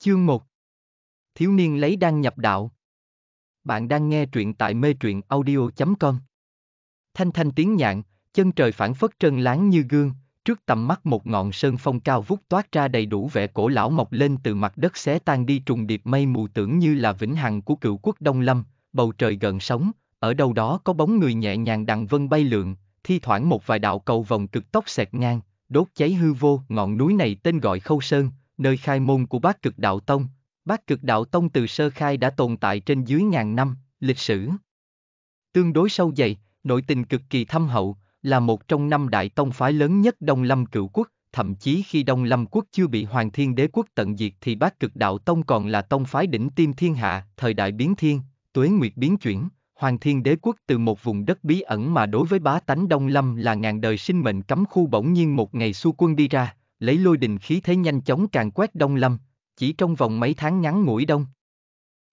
Chương 1 Thiếu niên lấy đăng nhập đạo Bạn đang nghe truyện tại mê truyện audio.com Thanh thanh tiếng nhạn, chân trời phản phất trơn láng như gương, trước tầm mắt một ngọn sơn phong cao vút toát ra đầy đủ vẻ cổ lão mọc lên từ mặt đất xé tan đi trùng điệp mây mù tưởng như là vĩnh hằng của cựu quốc Đông Lâm, bầu trời gần sống, ở đâu đó có bóng người nhẹ nhàng đằng vân bay lượn, thi thoảng một vài đạo cầu vòng cực tốc xẹt ngang, đốt cháy hư vô, ngọn núi này tên gọi Khâu Sơn, nơi khai môn của bát cực đạo tông. bát cực đạo tông từ sơ khai đã tồn tại trên dưới ngàn năm, lịch sử. Tương đối sâu dày, nội tình cực kỳ thâm hậu, là một trong năm đại tông phái lớn nhất Đông Lâm cựu quốc, thậm chí khi Đông Lâm quốc chưa bị Hoàng Thiên Đế quốc tận diệt thì Bát Cực Đạo Tông còn là tông phái đỉnh tim thiên hạ, thời đại biến thiên, tuế nguyệt biến chuyển, Hoàng Thiên Đế quốc từ một vùng đất bí ẩn mà đối với bá tánh Đông Lâm là ngàn đời sinh mệnh cấm khu bỗng nhiên một ngày xu quân đi ra lấy lôi đình khí thế nhanh chóng càng quét Đông Lâm, chỉ trong vòng mấy tháng ngắn ngủi đông.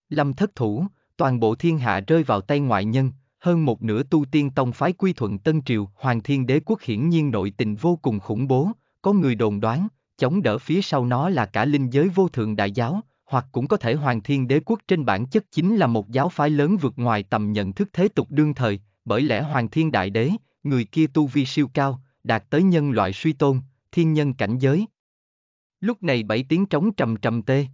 Lâm thất thủ, toàn bộ thiên hạ rơi vào tay ngoại nhân, hơn một nửa tu tiên tông phái quy thuận Tân Triều, Hoàng Thiên Đế Quốc hiển nhiên nội tình vô cùng khủng bố, có người đồn đoán, chống đỡ phía sau nó là cả linh giới vô thượng đại giáo, hoặc cũng có thể Hoàng Thiên Đế Quốc trên bản chất chính là một giáo phái lớn vượt ngoài tầm nhận thức thế tục đương thời, bởi lẽ Hoàng Thiên Đại Đế, người kia tu vi siêu cao, đạt tới nhân loại suy tôn, thiên nhân cảnh giới. Lúc này bảy tiếng trống trầm trầm tê.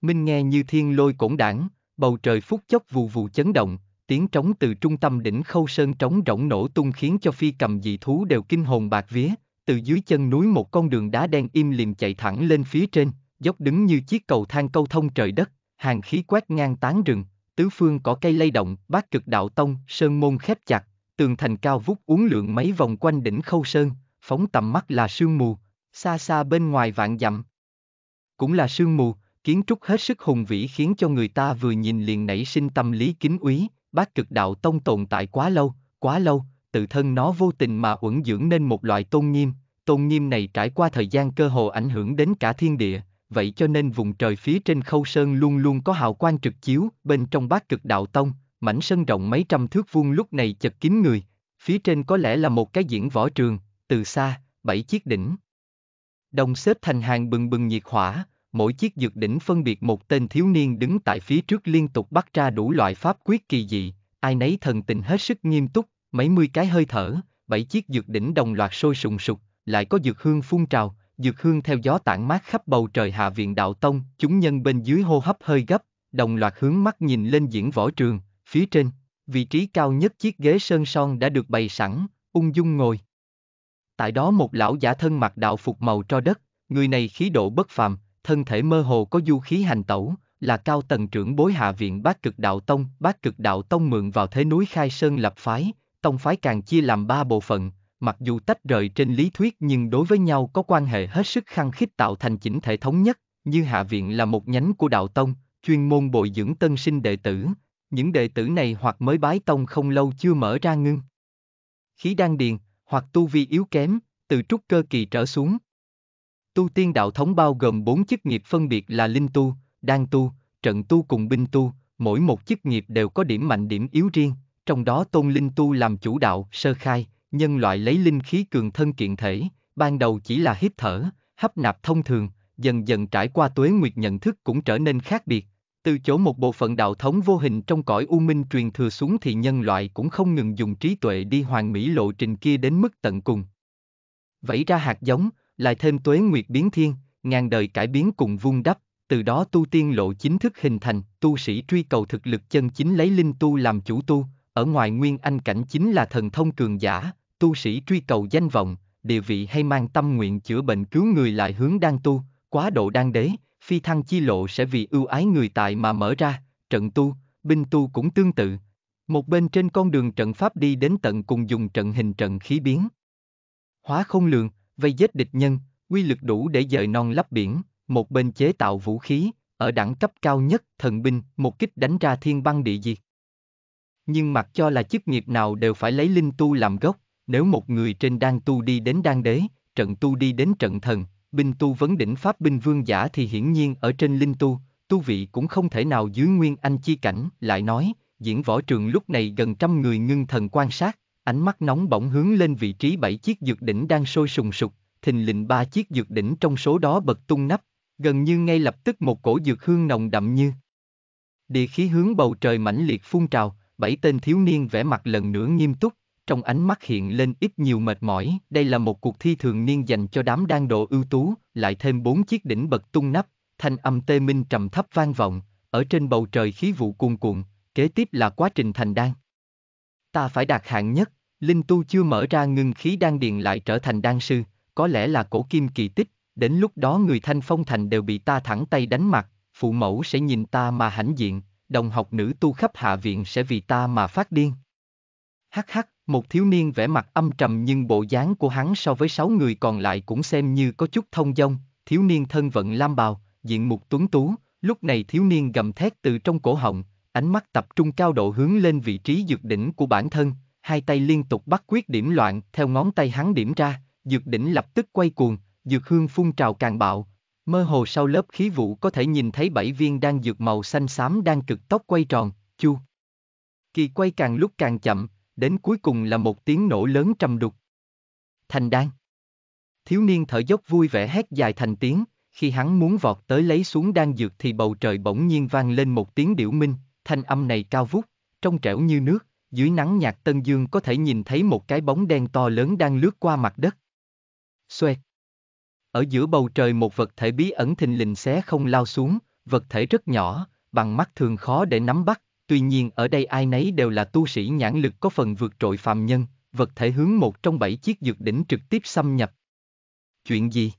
Minh nghe như thiên lôi cổn đảng, bầu trời phút chốc vù vù chấn động, tiếng trống từ trung tâm đỉnh khâu sơn trống rỗng nổ tung khiến cho phi cầm dị thú đều kinh hồn bạc vía, từ dưới chân núi một con đường đá đen im lìm chạy thẳng lên phía trên, dốc đứng như chiếc cầu thang câu thông trời đất, hàng khí quét ngang tán rừng, tứ phương có cây lay động, bát cực đạo tông, sơn môn khép chặt, tường thành cao vút uốn lượn mấy vòng quanh đỉnh khâu sơn, phóng tầm mắt là sương mù, xa xa bên ngoài vạn dặm. Cũng là sương mù, kiến trúc hết sức hùng vĩ khiến cho người ta vừa nhìn liền nảy sinh tâm lý kính úy, bác cực đạo tông tồn tại quá lâu, quá lâu, tự thân nó vô tình mà uẩn dưỡng nên một loại tôn nghiêm, tôn nghiêm này trải qua thời gian cơ hồ ảnh hưởng đến cả thiên địa, vậy cho nên vùng trời phía trên khâu sơn luôn luôn có hào quang trực chiếu, bên trong bát cực đạo tông, mảnh sân rộng mấy trăm thước vuông lúc này chật kín người, phía trên có lẽ là một cái diễn võ trường, từ xa, bảy chiếc đỉnh. Đồng xếp thành hàng bừng bừng nhiệt hỏa, mỗi chiếc dược đỉnh phân biệt một tên thiếu niên đứng tại phía trước liên tục bắt ra đủ loại pháp quyết kỳ dị, ai nấy thần tình hết sức nghiêm túc, mấy mươi cái hơi thở, bảy chiếc dược đỉnh đồng loạt sôi sùng sục, lại có dược hương phun trào, dược hương theo gió tản mát khắp bầu trời hạ viện đạo tông, chúng nhân bên dưới hô hấp hơi gấp, đồng loạt hướng mắt nhìn lên diễn võ trường, phía trên, vị trí cao nhất chiếc ghế sơn son đã được bày sẵn, ung dung ngồi tại đó một lão giả thân mặc đạo phục màu cho đất, người này khí độ bất phàm, thân thể mơ hồ có du khí hành tẩu, là cao tầng trưởng bối hạ viện bát cực đạo tông, bát cực đạo tông mượn vào thế núi khai sơn lập phái, tông phái càng chia làm ba bộ phận, mặc dù tách rời trên lý thuyết nhưng đối với nhau có quan hệ hết sức khăng khít tạo thành chỉnh thể thống nhất, như hạ viện là một nhánh của đạo tông, chuyên môn bồi dưỡng tân sinh đệ tử, những đệ tử này hoặc mới bái tông không lâu chưa mở ra ngưng. Khí đan điền, hoặc tu vi yếu kém, từ trúc cơ kỳ trở xuống. Tu tiên đạo thống bao gồm bốn chức nghiệp phân biệt là linh tu, đan tu, trận tu cùng binh tu, mỗi một chức nghiệp đều có điểm mạnh điểm yếu riêng, trong đó tôn linh tu làm chủ đạo, sơ khai, nhân loại lấy linh khí cường thân kiện thể, ban đầu chỉ là hít thở, hấp nạp thông thường, dần dần trải qua tuế nguyệt nhận thức cũng trở nên khác biệt, từ chỗ một bộ phận đạo thống vô hình trong cõi u minh truyền thừa xuống thì nhân loại cũng không ngừng dùng trí tuệ đi hoàn mỹ lộ trình kia đến mức tận cùng. Vẫy ra hạt giống, lại thêm tuế nguyệt biến thiên, ngàn đời cải biến cùng vung đắp, từ đó tu tiên lộ chính thức hình thành, tu sĩ truy cầu thực lực chân chính lấy linh tu làm chủ tu, ở ngoài nguyên anh cảnh chính là thần thông cường giả, tu sĩ truy cầu danh vọng, địa vị hay mang tâm nguyện chữa bệnh cứu người lại hướng đang tu, quá độ đang đế, phi thăng chi lộ sẽ vì ưu ái người tài mà mở ra, trận tu, binh tu cũng tương tự. Một bên trên con đường trận pháp đi đến tận cùng dùng trận hình trận khí biến. Hóa không lường, vây giết địch nhân, quy lực đủ để dời non lấp biển, một bên chế tạo vũ khí, ở đẳng cấp cao nhất thần binh, một kích đánh ra thiên băng địa diệt. Nhưng mặc cho là chức nghiệp nào đều phải lấy linh tu làm gốc, nếu một người trên đang tu đi đến đang đế, trận tu đi đến trận thần, binh tu vấn đỉnh Pháp binh vương giả thì hiển nhiên ở trên linh tu, tu vị cũng không thể nào dưới nguyên anh chi cảnh, lại nói, diễn võ trường lúc này gần trăm người ngưng thần quan sát, ánh mắt nóng bỏng hướng lên vị trí bảy chiếc dược đỉnh đang sôi sùng sục, thình lình ba chiếc dược đỉnh trong số đó bật tung nắp, gần như ngay lập tức một cổ dược hương nồng đậm như địa khí hướng bầu trời mãnh liệt phun trào, bảy tên thiếu niên vẻ mặt lần nữa nghiêm túc, trong ánh mắt hiện lên ít nhiều mệt mỏi. Đây là một cuộc thi thường niên dành cho đám đang độ ưu tú, lại thêm bốn chiếc đỉnh bậc tung nắp, thanh âm tê minh trầm thấp vang vọng, ở trên bầu trời khí vụ cuồn cuộn, kế tiếp là quá trình thành đan. Ta phải đạt hạng nhất, linh tu chưa mở ra ngưng khí đan điền lại trở thành đan sư, có lẽ là cổ kim kỳ tích, đến lúc đó người thanh phong thành đều bị ta thẳng tay đánh mặt, phụ mẫu sẽ nhìn ta mà hãnh diện, đồng học nữ tu khắp hạ viện sẽ vì ta mà phát điên. Hắc hắc, một thiếu niên vẻ mặt âm trầm nhưng bộ dáng của hắn so với sáu người còn lại cũng xem như có chút thông dong, thiếu niên thân vận lam bào, diện mục tuấn tú, lúc này thiếu niên gầm thét từ trong cổ họng, ánh mắt tập trung cao độ hướng lên vị trí dược đỉnh của bản thân, hai tay liên tục bắt quyết điểm loạn, theo ngón tay hắn điểm ra, dược đỉnh lập tức quay cuồng, dược hương phun trào càng bạo, mơ hồ sau lớp khí vụ có thể nhìn thấy bảy viên đan dược màu xanh xám đang cực tốc quay tròn, chu. Kỳ quay càng lúc càng chậm, đến cuối cùng là một tiếng nổ lớn trầm đục. Thành đan. Thiếu niên thở dốc vui vẻ hét dài thành tiếng, khi hắn muốn vọt tới lấy xuống đan dược thì bầu trời bỗng nhiên vang lên một tiếng điểu minh, thanh âm này cao vút, trong trẻo như nước, dưới nắng nhạt tân dương có thể nhìn thấy một cái bóng đen to lớn đang lướt qua mặt đất. Xoẹt. Ở giữa bầu trời một vật thể bí ẩn thình lình xé không lao xuống, vật thể rất nhỏ, bằng mắt thường khó để nắm bắt, Tuy nhiên ở đây ai nấy đều là tu sĩ nhãn lực có phần vượt trội phàm nhân, vật thể hướng một trong bảy chiếc dược đỉnh trực tiếp xâm nhập. Chuyện gì?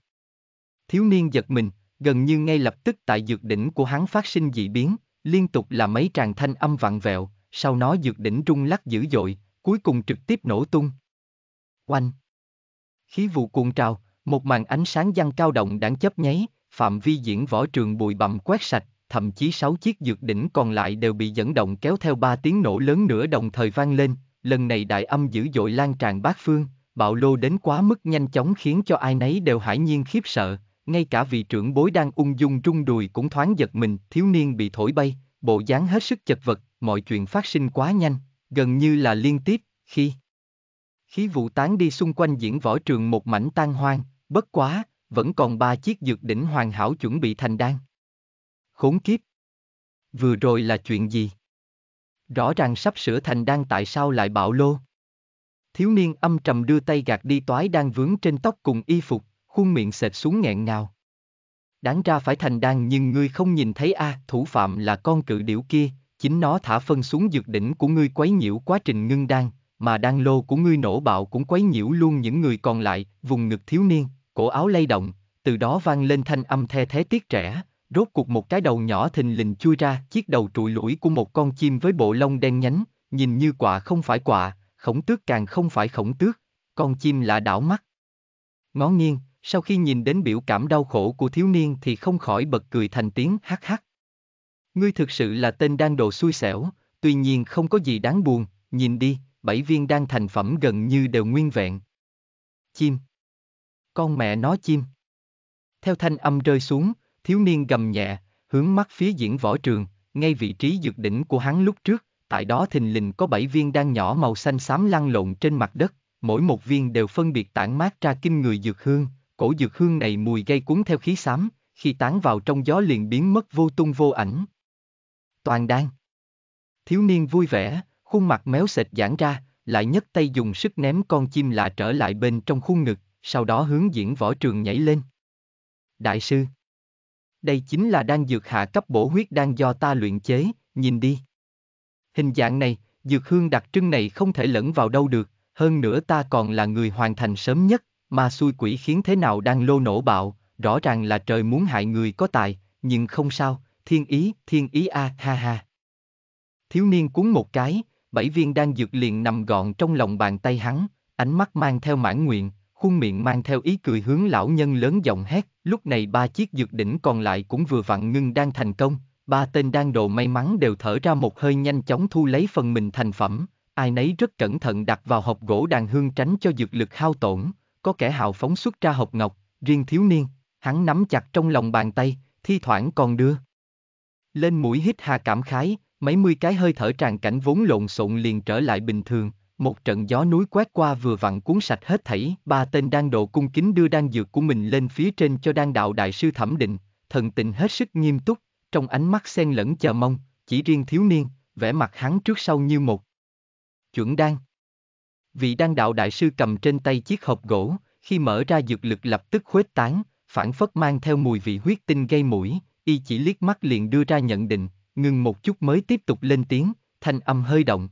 Thiếu niên giật mình, gần như ngay lập tức tại dược đỉnh của hắn phát sinh dị biến, liên tục là mấy tràng thanh âm vặn vẹo, sau nó dược đỉnh rung lắc dữ dội, cuối cùng trực tiếp nổ tung. Oanh! Khí vụ cuồn trào, một màn ánh sáng giăng cao động đáng chấp nháy, phạm vi diễn võ trường bụi bặm quét sạch, thậm chí 6 chiếc dược đỉnh còn lại đều bị dẫn động kéo theo 3 tiếng nổ lớn nữa đồng thời vang lên, lần này đại âm dữ dội lan tràn bát phương, bạo lô đến quá mức nhanh chóng khiến cho ai nấy đều hải nhiên khiếp sợ, ngay cả vị trưởng bối đang ung dung trung đùi cũng thoáng giật mình, thiếu niên bị thổi bay, bộ dáng hết sức chật vật, mọi chuyện phát sinh quá nhanh, gần như là liên tiếp, khi khí vụ tán đi xung quanh diễn võ trường một mảnh tan hoang, bất quá, vẫn còn ba chiếc dược đỉnh hoàn hảo chuẩn bị thành đan khốn kiếp. Vừa rồi là chuyện gì? Rõ ràng sắp sửa thành đang tại sao lại bạo lô? Thiếu niên âm trầm đưa tay gạt đi toái đang vướng trên tóc cùng y phục, khuôn miệng sệt xuống nghẹn ngào. Đáng ra phải thành đan nhưng ngươi không nhìn thấy a à, thủ phạm là con cự điểu kia, chính nó thả phân xuống dược đỉnh của ngươi quấy nhiễu quá trình ngưng đan, mà đan lô của ngươi nổ bạo cũng quấy nhiễu luôn những người còn lại, vùng ngực thiếu niên, cổ áo lay động, từ đó vang lên thanh âm the thế tiết trẻ, Rốt cuộc một cái đầu nhỏ thình lình chui ra, chiếc đầu trụi lũi của một con chim với bộ lông đen nhánh, nhìn như quạ không phải quạ, khổng tước càng không phải khổng tước, con chim là đảo mắt. Ngó nghiêng, sau khi nhìn đến biểu cảm đau khổ của thiếu niên thì không khỏi bật cười thành tiếng hắc hắc. Ngươi thực sự là tên đang độ xui xẻo, tuy nhiên không có gì đáng buồn, nhìn đi, bảy viên đang thành phẩm gần như đều nguyên vẹn. Chim. Con mẹ nó chim. Theo thanh âm rơi xuống, thiếu niên gầm nhẹ, hướng mắt phía diễn võ trường, ngay vị trí dược đỉnh của hắn lúc trước, tại đó thình lình có bảy viên đan nhỏ màu xanh xám lăn lộn trên mặt đất, mỗi một viên đều phân biệt tản mát ra kinh người dược hương, cổ dược hương này mùi gây cuốn theo khí xám, khi tán vào trong gió liền biến mất vô tung vô ảnh. Toàn đan. Thiếu niên vui vẻ, khuôn mặt méo sệt giãn ra, lại nhấc tay dùng sức ném con chim lạ trở lại bên trong khuôn ngực, sau đó hướng diễn võ trường nhảy lên. Đại sư đây chính là đan dược hạ cấp bổ huyết đan do ta luyện chế, nhìn đi. Hình dạng này, dược hương đặc trưng này không thể lẫn vào đâu được, hơn nữa ta còn là người hoàn thành sớm nhất, mà xui quỷ khiến thế nào đang lô nổ bạo, rõ ràng là trời muốn hại người có tài, nhưng không sao, thiên ý, thiên ý a à, ha ha. Thiếu niên cuốn một cái, bảy viên đan dược liền nằm gọn trong lòng bàn tay hắn, ánh mắt mang theo mãn nguyện, khuôn miệng mang theo ý cười hướng lão nhân lớn giọng hét, lúc này ba chiếc dược đỉnh còn lại cũng vừa vặn ngưng đang thành công, ba tên đang đồ may mắn đều thở ra một hơi nhanh chóng thu lấy phần mình thành phẩm, ai nấy rất cẩn thận đặt vào hộp gỗ đàn hương tránh cho dược lực hao tổn, có kẻ hào phóng xuất ra hộp ngọc, riêng thiếu niên, hắn nắm chặt trong lòng bàn tay, thi thoảng còn đưa. Lên mũi hít hà cảm khái, mấy mươi cái hơi thở tràn cảnh vốn lộn xộn liền trở lại bình thường, một trận gió núi quét qua vừa vặn cuốn sạch hết thảy, ba tên đang độ cung kính đưa đan dược của mình lên phía trên cho đan đạo đại sư thẩm định, thần tình hết sức nghiêm túc, trong ánh mắt xen lẫn chờ mong, chỉ riêng thiếu niên, vẻ mặt hắn trước sau như một. Chuẩn đan Vị đan đạo đại sư cầm trên tay chiếc hộp gỗ, khi mở ra dược lực lập tức khuếch tán, phản phất mang theo mùi vị huyết tinh gây mũi, y chỉ liếc mắt liền đưa ra nhận định, ngừng một chút mới tiếp tục lên tiếng, thanh âm hơi động.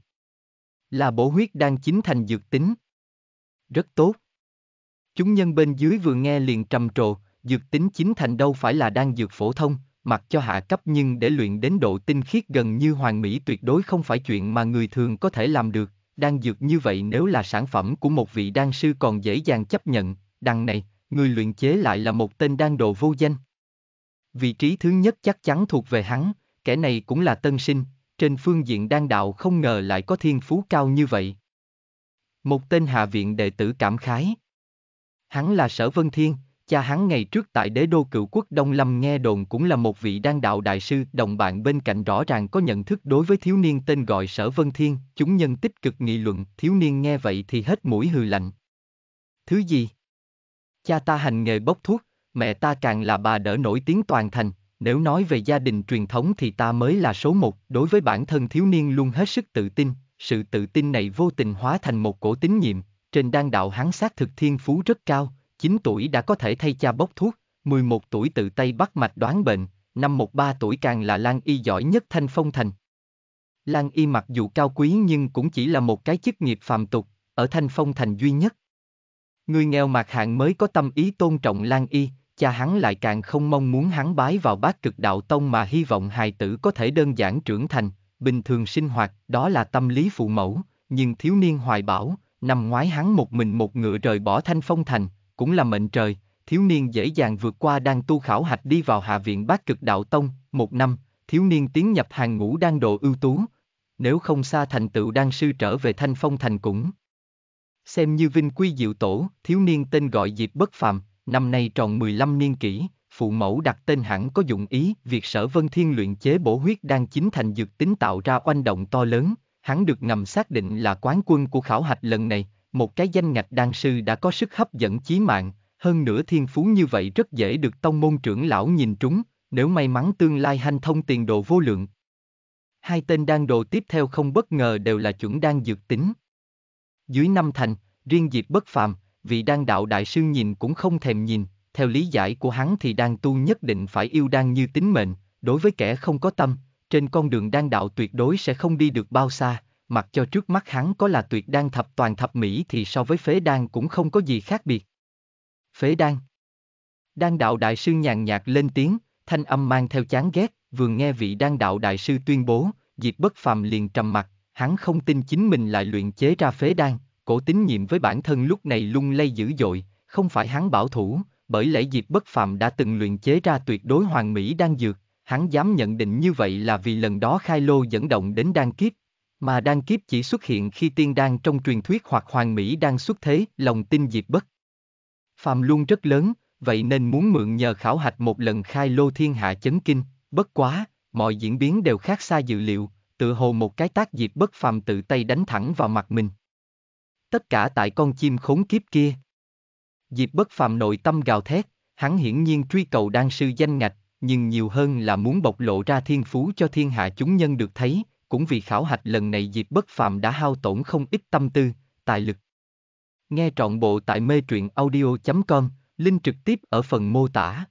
Là bổ huyết đang chính thành dược tính. Rất tốt. Chúng nhân bên dưới vừa nghe liền trầm trồ, dược tính chính thành đâu phải là đang dược phổ thông, mặc cho hạ cấp nhưng để luyện đến độ tinh khiết gần như hoàn mỹ tuyệt đối không phải chuyện mà người thường có thể làm được. Đang dược như vậy nếu là sản phẩm của một vị đan sư còn dễ dàng chấp nhận, đằng này, người luyện chế lại là một tên đan đồ vô danh. Vị trí thứ nhất chắc chắn thuộc về hắn, kẻ này cũng là tân sinh, trên phương diện đan đạo không ngờ lại có thiên phú cao như vậy. Một tên hạ viện đệ tử cảm khái. Hắn là Sở Vân Thiên, cha hắn ngày trước tại đế đô cựu quốc Đông Lâm nghe đồn cũng là một vị đan đạo đại sư, đồng bạn bên cạnh rõ ràng có nhận thức đối với thiếu niên tên gọi Sở Vân Thiên, chúng nhân tích cực nghị luận, thiếu niên nghe vậy thì hết mũi hừ lạnh. Thứ gì? Cha ta hành nghề bốc thuốc, mẹ ta càng là bà đỡ nổi tiếng toàn thành, nếu nói về gia đình truyền thống thì ta mới là số một, đối với bản thân thiếu niên luôn hết sức tự tin, sự tự tin này vô tình hóa thành một cổ tín nhiệm, trên đan đạo hắn xác thực thiên phú rất cao, 9 tuổi đã có thể thay cha bốc thuốc, 11 tuổi tự tay bắt mạch đoán bệnh, năm một ba tuổi càng là Lan Y giỏi nhất thanh phong thành. Lan Y mặc dù cao quý nhưng cũng chỉ là một cái chức nghiệp phàm tục, ở thanh phong thành duy nhất. Người nghèo mạc hạng mới có tâm ý tôn trọng Lan Y, cha hắn lại càng không mong muốn hắn bái vào bát cực đạo tông mà hy vọng hài tử có thể đơn giản trưởng thành, bình thường sinh hoạt, đó là tâm lý phụ mẫu, nhưng thiếu niên hoài bảo, năm ngoái hắn một mình một ngựa rời bỏ thanh phong thành, cũng là mệnh trời, thiếu niên dễ dàng vượt qua đang tu khảo hạch đi vào hạ viện bát cực đạo tông, một năm, thiếu niên tiến nhập hàng ngũ đang độ ưu tú, nếu không xa thành tựu đang sư trở về thanh phong thành cũng. Xem như vinh quy diệu tổ, thiếu niên tên gọi Diệp Bất Phàm, năm nay tròn 15 niên kỷ, phụ mẫu đặt tên hẳn có dụng ý, việc sở vân thiên luyện chế bổ huyết đang chính thành dược tính tạo ra oanh động to lớn, hắn được ngầm xác định là quán quân của khảo hạch lần này, một cái danh ngạch đan sư đã có sức hấp dẫn chí mạng, hơn nữa thiên phú như vậy rất dễ được tông môn trưởng lão nhìn trúng, nếu may mắn tương lai hanh thông tiền đồ vô lượng. Hai tên đan đồ tiếp theo không bất ngờ đều là chuẩn đan dược tính. Dưới năm thành, riêng diệp bất phàm, vị đan đạo đại sư nhìn cũng không thèm nhìn, theo lý giải của hắn thì đan tu nhất định phải yêu đan như tính mệnh, đối với kẻ không có tâm, trên con đường đan đạo tuyệt đối sẽ không đi được bao xa, mặc cho trước mắt hắn có là tuyệt đan thập toàn thập mỹ thì so với phế đan cũng không có gì khác biệt. Phế đan Đan đạo đại sư nhàn nhạt lên tiếng, thanh âm mang theo chán ghét, vừa nghe vị đan đạo đại sư tuyên bố, Diệp Bất Phàm liền trầm mặt, hắn không tin chính mình lại luyện chế ra phế đan, cổ tín nhiệm với bản thân lúc này lung lay dữ dội, không phải hắn bảo thủ, bởi lẽ Diệp Bất Phàm đã từng luyện chế ra tuyệt đối hoàn mỹ đan dược, hắn dám nhận định như vậy là vì lần đó khai lô dẫn động đến đan kiếp, mà đan kiếp chỉ xuất hiện khi tiên đan trong truyền thuyết hoặc hoàn mỹ đang xuất thế, lòng tin Diệp Bất Phàm luôn rất lớn, vậy nên muốn mượn nhờ khảo hạch một lần khai lô thiên hạ chấn kinh, bất quá, mọi diễn biến đều khác xa dự liệu, tự hồ một cái tác Diệp Bất Phàm tự tay đánh thẳng vào mặt mình tất cả tại con chim khốn kiếp kia. Diệp bất phàm nội tâm gào thét, hắn hiển nhiên truy cầu đan sư danh ngạch, nhưng nhiều hơn là muốn bộc lộ ra thiên phú cho thiên hạ chúng nhân được thấy, cũng vì khảo hạch lần này Diệp bất phàm đã hao tổn không ít tâm tư, tài lực. Nghe trọn bộ tại mê truyện audio.com, link trực tiếp ở phần mô tả.